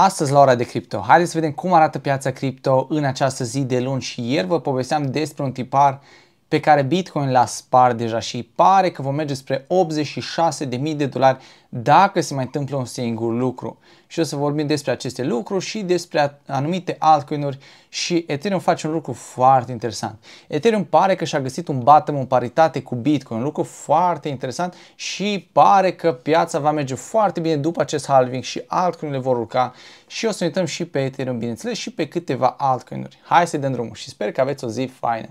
Astăzi la ora de cripto, haideți să vedem cum arată piața cripto în această zi de luni și ieri vă povesteam despre un tipar pe care Bitcoin l-a spart deja și pare că vom merge spre 86.000 de dolari dacă se mai întâmplă un singur lucru. Și o să vorbim despre aceste lucruri și despre anumite altcoin-uri și Ethereum face un lucru foarte interesant. Ethereum pare că și-a găsit un bottom în paritate cu Bitcoin, un lucru foarte interesant și pare că piața va merge foarte bine după acest halving și altcoinurile vor urca și o să ne uităm și pe Ethereum, bineînțeles, și pe câteva altcoin-uri. Hai să dăm drumul și sper că aveți o zi faină!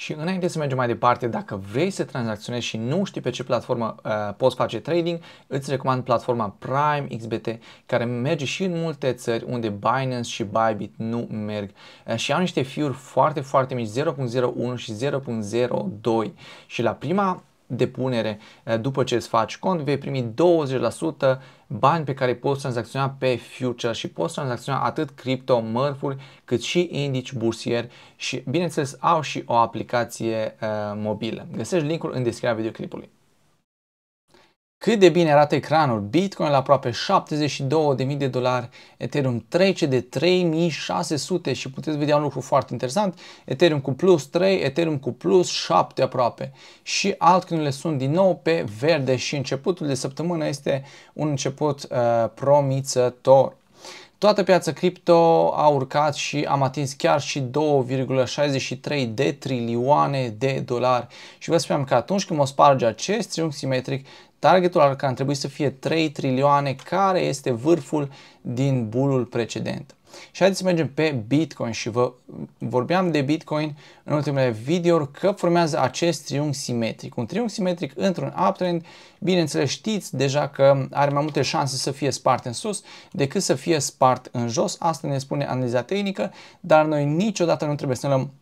Și înainte să mergem mai departe, dacă vrei să tranzacționezi și nu știi pe ce platformă uh, poți face trading, îți recomand platforma Prime XBT, care merge și în multe țări unde Binance și Bybit nu merg. Uh, și au niște fiuri foarte, foarte mici, 0.01 și 0.02. Și la prima depunere, uh, după ce îți faci cont, vei primi 20% bani pe care poți tranzacționa pe future și poți tranzacționa atât cripto, mărfuri, cât și indici bursieri și bineînțeles au și o aplicație uh, mobilă. Găsești linkul în descrierea videoclipului. Cât de bine arată ecranul, Bitcoin la aproape 72.000 de dolari, Ethereum trece de 3.600 și puteți vedea un lucru foarte interesant, Ethereum cu plus 3, Ethereum cu plus 7 aproape și altcoinele sunt din nou pe verde și începutul de săptămână este un început uh, promițător. Toată piața cripto a urcat și am atins chiar și 2,63 de trilioane de dolari și vă spuneam că atunci când o sparge acest triunghi simetric Targetul ar ar trebui să fie 3 trilioane, care este vârful din bulul precedent. Și haideți să mergem pe Bitcoin și vă vorbeam de Bitcoin în ultimele video că formează acest triunghi simetric. Un triunghi simetric într-un uptrend, bineînțeles știți deja că are mai multe șanse să fie spart în sus decât să fie spart în jos. Asta ne spune analiza tehnică, dar noi niciodată nu trebuie să ne lăm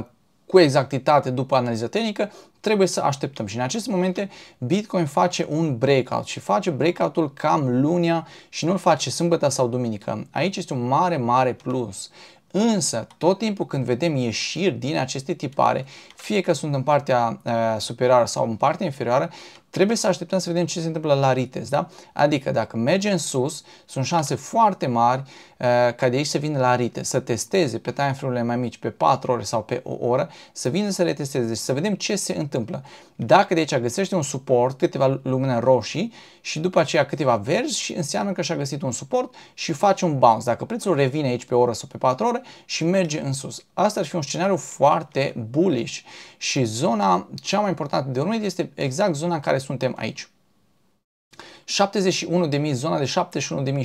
uh, cu exactitate după analiza tehnică, trebuie să așteptăm. Și în aceste momente Bitcoin face un breakout și face breakout-ul cam lunia și nu-l face sâmbătă sau duminică. Aici este un mare, mare plus. Însă, tot timpul când vedem ieșiri din aceste tipare, fie că sunt în partea uh, superioară sau în partea inferioară, Trebuie să așteptăm să vedem ce se întâmplă la Rites, da? Adică dacă merge în sus, sunt șanse foarte mari uh, ca de aici să vină la RITES, să testeze pe timeframe-urile mai mici, pe 4 ore sau pe o oră, să vină să le testeze, deci să vedem ce se întâmplă. Dacă de aici găsește un suport, câteva lumini roșii și după aceea câteva verzi și înseamnă că și-a găsit un suport și face un bounce. Dacă prețul revine aici pe o oră sau pe 4 ore și merge în sus. Asta ar fi un scenariu foarte bullish și zona cea mai importantă de urmărit este exact zona în care suntem aici. 71.000, zona de 71.000,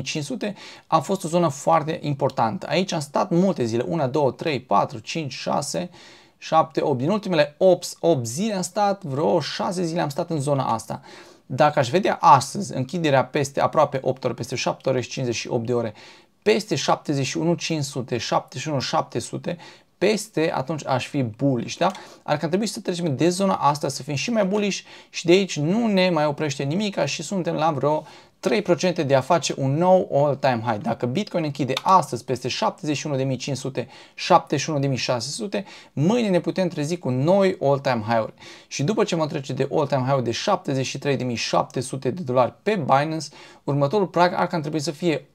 71.500 a fost o zonă foarte importantă. Aici am stat multe zile, 1, 2, 3, 4, 5, 6, 7, 8. Din ultimele 8, 8 zile am stat, vreo 6 zile am stat în zona asta. Dacă aș vedea astăzi închiderea peste aproape 8 ore, peste 7 ore și 58 de ore, peste 71.500, 71.700, 71 peste, atunci aș fi bullish, da? Ar că trebui să trecem de zona asta, să fim și mai bullish și de aici nu ne mai oprește nimic și suntem la vreo 3% de a face un nou all-time high. Dacă Bitcoin închide astăzi peste 71.500, 71.600, mâine ne putem trezi cu noi all-time high-uri. Și după ce mă trece de all-time high-uri de 73.700 de dolari pe Binance, următorul prag ar că trebui să fie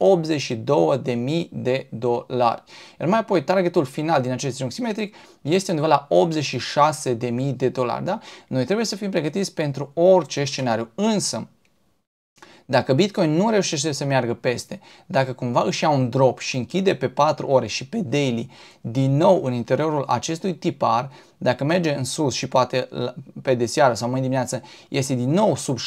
82.000 de dolari. Iar mai apoi, targetul final din acest triunghi simetric este undeva la 86.000 de dolari. Da? Noi trebuie să fim pregătiți pentru orice scenariu, însă dacă Bitcoin nu reușește să meargă peste, dacă cumva își ia un drop și închide pe 4 ore și pe daily, din nou în interiorul acestui tipar, dacă merge în sus și poate pe de seară sau mâine dimineață este din nou sub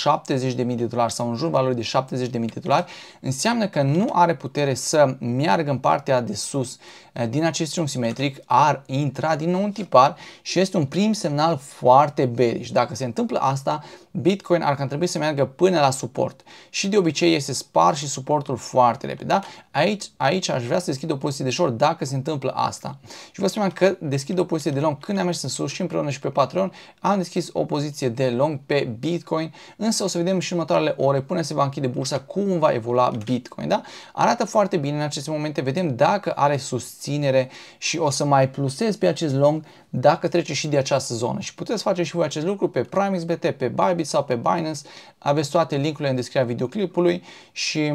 70.000 de dolari sau în jur valorii de 70.000 de dolari, înseamnă că nu are putere să meargă în partea de sus eh, din acest triunghi simetric, ar intra din nou în tipar și este un prim semnal foarte bearish. Dacă se întâmplă asta, Bitcoin ar trebui să meargă până la suport și de obicei este spar și suportul foarte repede. Da? Aici, aici aș vrea să deschid o poziție de short dacă se întâmplă asta. Și vă spuneam că deschid o poziție de long când am mers în sus și împreună și pe Patreon am deschis o poziție de long pe Bitcoin, însă o să vedem și în următoarele ore până se va închide bursa cum va evolua Bitcoin. Da? Arată foarte bine în aceste momente, vedem dacă are susținere și o să mai plusez pe acest long dacă trece și de această zonă. Și puteți face și voi acest lucru pe PrimeXBT, pe Bybit, Bybit sau pe Binance. Aveți toate linkurile în descrierea videoclipului și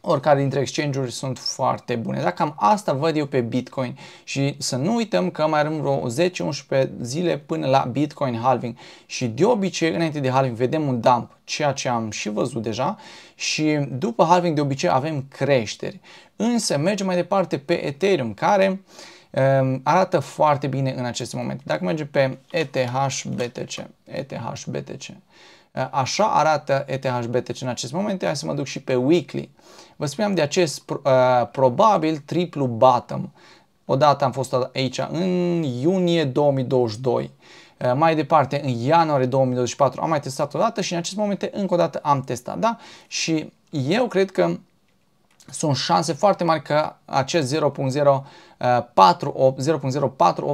oricare dintre exchange-uri sunt foarte bune. dacă cam asta văd eu pe Bitcoin și să nu uităm că mai rămân vreo 10-11 zile până la Bitcoin halving și de obicei înainte de halving vedem un dump, ceea ce am și văzut deja și după halving de obicei avem creșteri. Însă mergem mai departe pe Ethereum care uh, Ehm, arată foarte bine în acest moment. Dacă merge pe ETH-BTC, ETH-BTC, ehm, Așa arată ETH-BTC în acest moment, hai să mă duc și pe weekly. Vă spuneam de acest ehm, probabil triplu bottom. Odată am fost aici în iunie 2022. mai departe, în ianuarie 2024 am mai testat o dată și în acest moment încă o dată am testat, da? Și eu cred că sunt șanse foarte mari că acest 0.0 0.048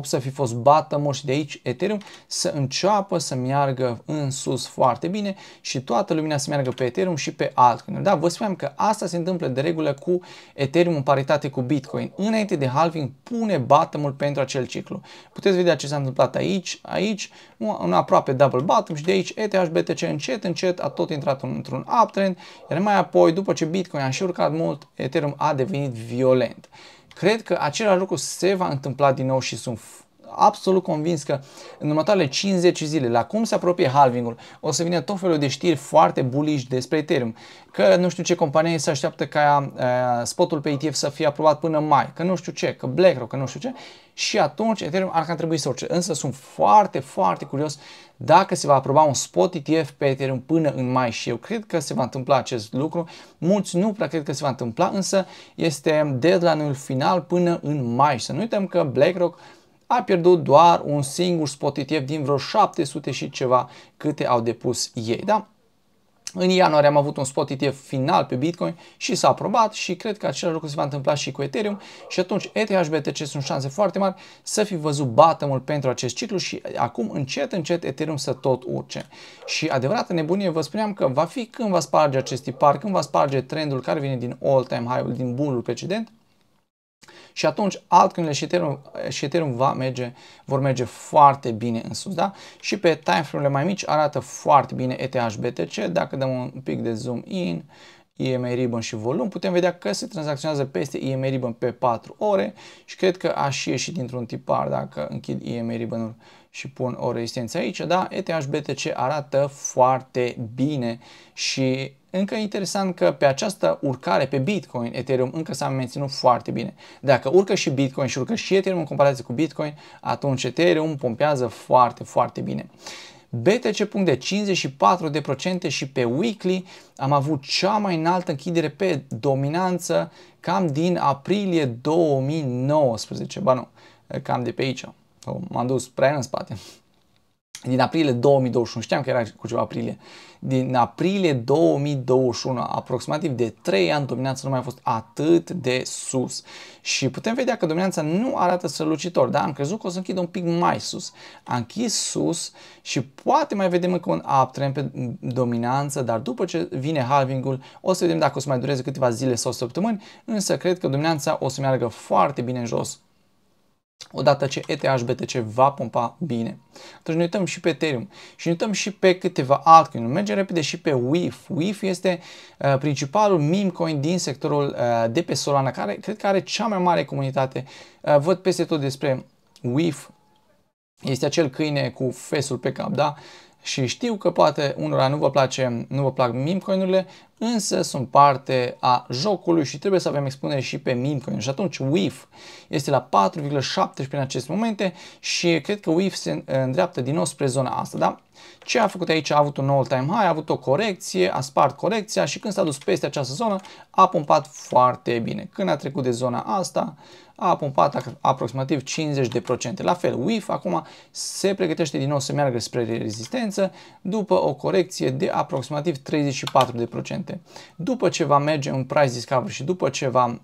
să fi fost bottom și de aici Ethereum să înceapă să meargă în sus foarte bine și toată lumina să meargă pe Ethereum și pe altcoin. Da, vă spuneam că asta se întâmplă de regulă cu Ethereum în paritate cu Bitcoin. Înainte de halving pune bottom pentru acel ciclu. Puteți vedea ce s-a întâmplat aici, aici, un aproape double bottom și de aici ETH BTC încet, încet a tot intrat într-un uptrend, iar mai apoi după ce Bitcoin a și urcat mult, Ethereum a devenit violent. Cred că același lucru se va întâmpla din nou și sunt absolut convins că în următoarele 50 zile, la cum se apropie halvingul, o să vină tot felul de știri foarte bullish despre Ethereum. Că nu știu ce companie se așteaptă ca uh, spotul pe ETF să fie aprobat până mai, că nu știu ce, că BlackRock, că nu știu ce. Și atunci Ethereum ar trebui să urce. Însă sunt foarte, foarte curios dacă se va aproba un spot ETF pe Ethereum până în mai și eu cred că se va întâmpla acest lucru. Mulți nu prea cred că se va întâmpla, însă este deadline-ul final până în mai. Să nu uităm că BlackRock a pierdut doar un singur spot ETF din vreo 700 și ceva câte au depus ei. Da? În ianuarie am avut un spot ETF final pe Bitcoin și s-a aprobat și cred că același lucru se va întâmpla și cu Ethereum și atunci ETH-BTC sunt șanse foarte mari să fi văzut bottom pentru acest ciclu și acum încet încet Ethereum să tot urce. Și adevărată nebunie vă spuneam că va fi când va sparge acest tipar, când va sparge trendul care vine din all-time high-ul, din bull precedent, și atunci altcoinele și Ethereum, și Ethereum va merge, vor merge foarte bine în sus, da? Și pe timeframe-urile mai mici arată foarte bine ETH-BTC. Dacă dăm un pic de zoom in, EMA Ribbon și volum, putem vedea că se tranzacționează peste EMA Ribbon pe 4 ore și cred că aș și ieși dintr-un tipar dacă închid EMA Ribbon-ul și pun o rezistență aici, da? ETH BTC arată foarte bine și încă interesant că pe această urcare pe Bitcoin, Ethereum încă s-a menținut foarte bine. Dacă urcă și Bitcoin și urcă și Ethereum în comparație cu Bitcoin, atunci Ethereum pompează foarte, foarte bine. de 54% și pe weekly am avut cea mai înaltă închidere pe dominanță cam din aprilie 2019. Ba nu, cam de pe aici. Oh, m-am dus prea în spate din aprilie 2021, știam că era cu ceva aprilie, din aprilie 2021, aproximativ de 3 ani, dominanța nu mai a fost atât de sus. Și putem vedea că dominanța nu arată strălucitor, dar am crezut că o să închidă un pic mai sus. A închis sus și poate mai vedem încă un uptrend pe dominanță, dar după ce vine halvingul, o să vedem dacă o să mai dureze câteva zile sau săptămâni, însă cred că dominanța o să meargă foarte bine în jos odată ce ETH BTC va pompa bine. Atunci ne uităm și pe Ethereum și ne uităm și pe câteva altcoin. Mergem repede și pe WIF. WIF este uh, principalul meme coin din sectorul uh, de pe Solana, care cred că are cea mai mare comunitate. Uh, văd peste tot despre WIF. Este acel câine cu fesul pe cap, da? și știu că poate unora nu vă place, nu vă plac memecoinurile, însă sunt parte a jocului și trebuie să avem expunere și pe memecoin. Și atunci WIF este la 4,17 în aceste momente și cred că WIF se îndreaptă din nou spre zona asta, da? Ce a făcut aici? A avut un all time high, a avut o corecție, a spart corecția și când s-a dus peste această zonă a pompat foarte bine. Când a trecut de zona asta, a pompat aproximativ 50%. La fel, WIF acum se pregătește din nou să meargă spre rezistență după o corecție de aproximativ 34%. După ce va merge un price discovery și după ce va uh,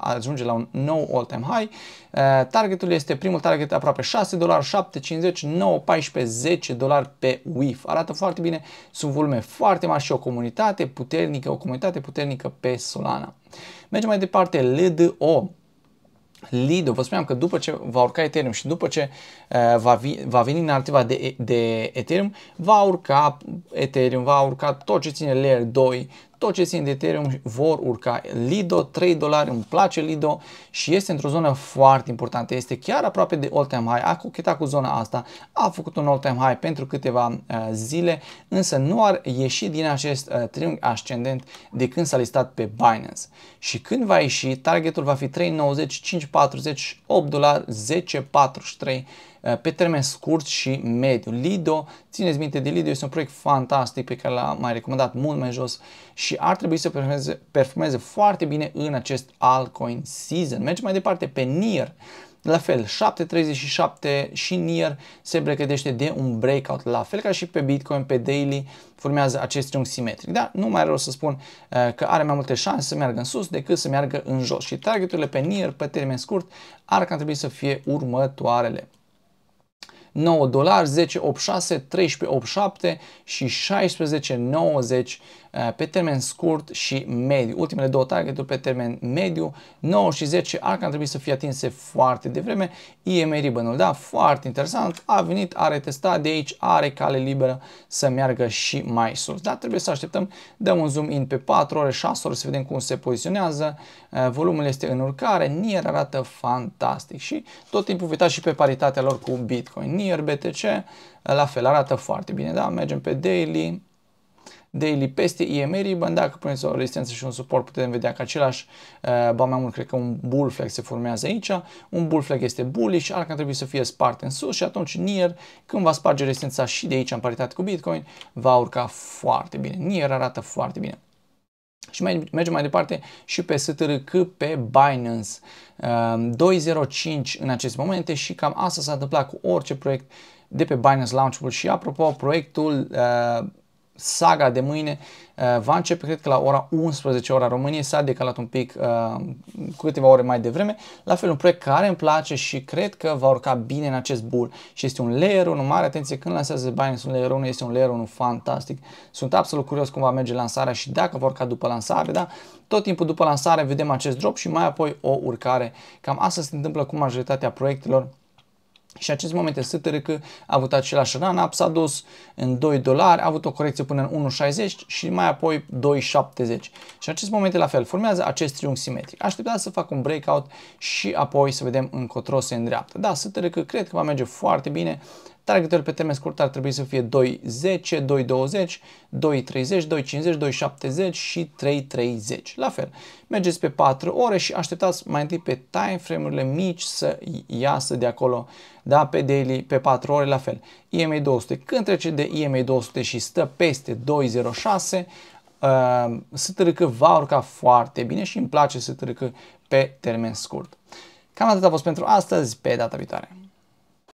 ajunge la un nou all-time high, uh, targetul este primul target aproape 6 dolari, 7,50, 9, 14, 10 dolari pe WIF. Arată foarte bine, sunt volume foarte mari și o comunitate puternică, o comunitate puternică pe Solana. Mergem mai departe, LDO. Lido, vă spuneam că după ce va urca Ethereum și după ce uh, va, vi, va veni narrativa de, de Ethereum, va urca Ethereum, va urca tot ce ține Layer 2, tot ce țin de Ethereum vor urca. Lido, 3 dolari, îmi place Lido și este într-o zonă foarte importantă. Este chiar aproape de all-time high, a cochetat cu zona asta, a făcut un all-time high pentru câteva uh, zile, însă nu ar ieși din acest uh, triunghi ascendent de când s-a listat pe Binance. Și când va ieși, targetul va fi 3,90, 5,40, 8 dolari, 10,43 Eh, pe termen scurt și mediu. Lido, țineți minte de Lido, este un proiect fantastic pe care l-am mai recomandat mult mai jos și ar trebui să performeze, performeze foarte bine în acest altcoin season. Mergem mai departe pe NIR. La fel, 7.37 și NIR se pregătește de un breakout, la fel ca și pe Bitcoin, pe daily, formează acest triunghi simetric. Dar nu mai rost să spun eh, că are mai multe șanse să meargă în sus decât să meargă în jos și targeturile pe NIR pe termen scurt ar ca trebui să fie următoarele. 9 dolari, 10 8 6, 13 8 7 și 16 90 Eh, pe termen scurt și mediu. Ultimele două targeturi pe termen mediu, 9 și 10, ar ar trebui să fie atinse foarte devreme. IM ribbon da, foarte interesant, a venit, a retestat de aici, are cale liberă să meargă și mai sus. Dar trebuie să așteptăm, dăm un zoom in pe 4 ore, 6 ore să vedem cum se poziționează. Eh, volumul este în urcare, NIR arată fantastic și tot timpul vă uitați și pe paritatea lor cu Bitcoin. NIR BTC eh, la fel arată foarte bine, da, mergem pe daily, daily peste IM rebound, dacă puneți o rezistență și un suport putem vedea că același, uh, ba mai mult cred că un bull flag se formează aici, un bull flag este bullish, că trebuie să fie spart în sus și atunci NIR când va sparge rezistența și de aici în paritate cu Bitcoin va urca foarte bine, NIR arată foarte bine. Și mergem mai departe și pe STRC pe Binance. 205 um, în aceste momente și cam asta s-a întâmplat cu orice proiect de pe Binance Launchable și apropo proiectul uh, saga de mâine uh, va începe, cred că la ora 11, ora României, s-a decalat un pic cu uh, câteva ore mai devreme. La fel, un proiect care îmi place și cred că va urca bine în acest bull și este un layer 1, mare atenție, când lansează Binance un layer 1, este un layer 1 fantastic. Sunt absolut curios cum va merge lansarea și dacă vor urca după lansare, da? Tot timpul după lansare vedem acest drop și mai apoi o urcare. Cam asta se întâmplă cu majoritatea proiectelor și acest moment este că a avut același run-up, s-a dus în 2 dolari, a avut o corecție până în 1,60 și mai apoi 2,70. Și acest moment la fel, formează acest triunghi simetric. Aștepta să fac un breakout și apoi să vedem încotro se îndreaptă. Da, să că cred că va merge foarte bine Targetul pe termen scurt ar trebui să fie 210, 220, 230, 250, 270 și 330. La fel, mergeți pe 4 ore și așteptați mai întâi pe timeframe-urile mici să iasă de acolo, da, pe daily, pe 4 ore, la fel. EMA 200, când trece de EMA 200 și stă peste 206, Uh, târâcă, va urca foarte bine și îmi place să târâcă pe termen scurt. Cam atât a fost pentru astăzi, pe data viitoare.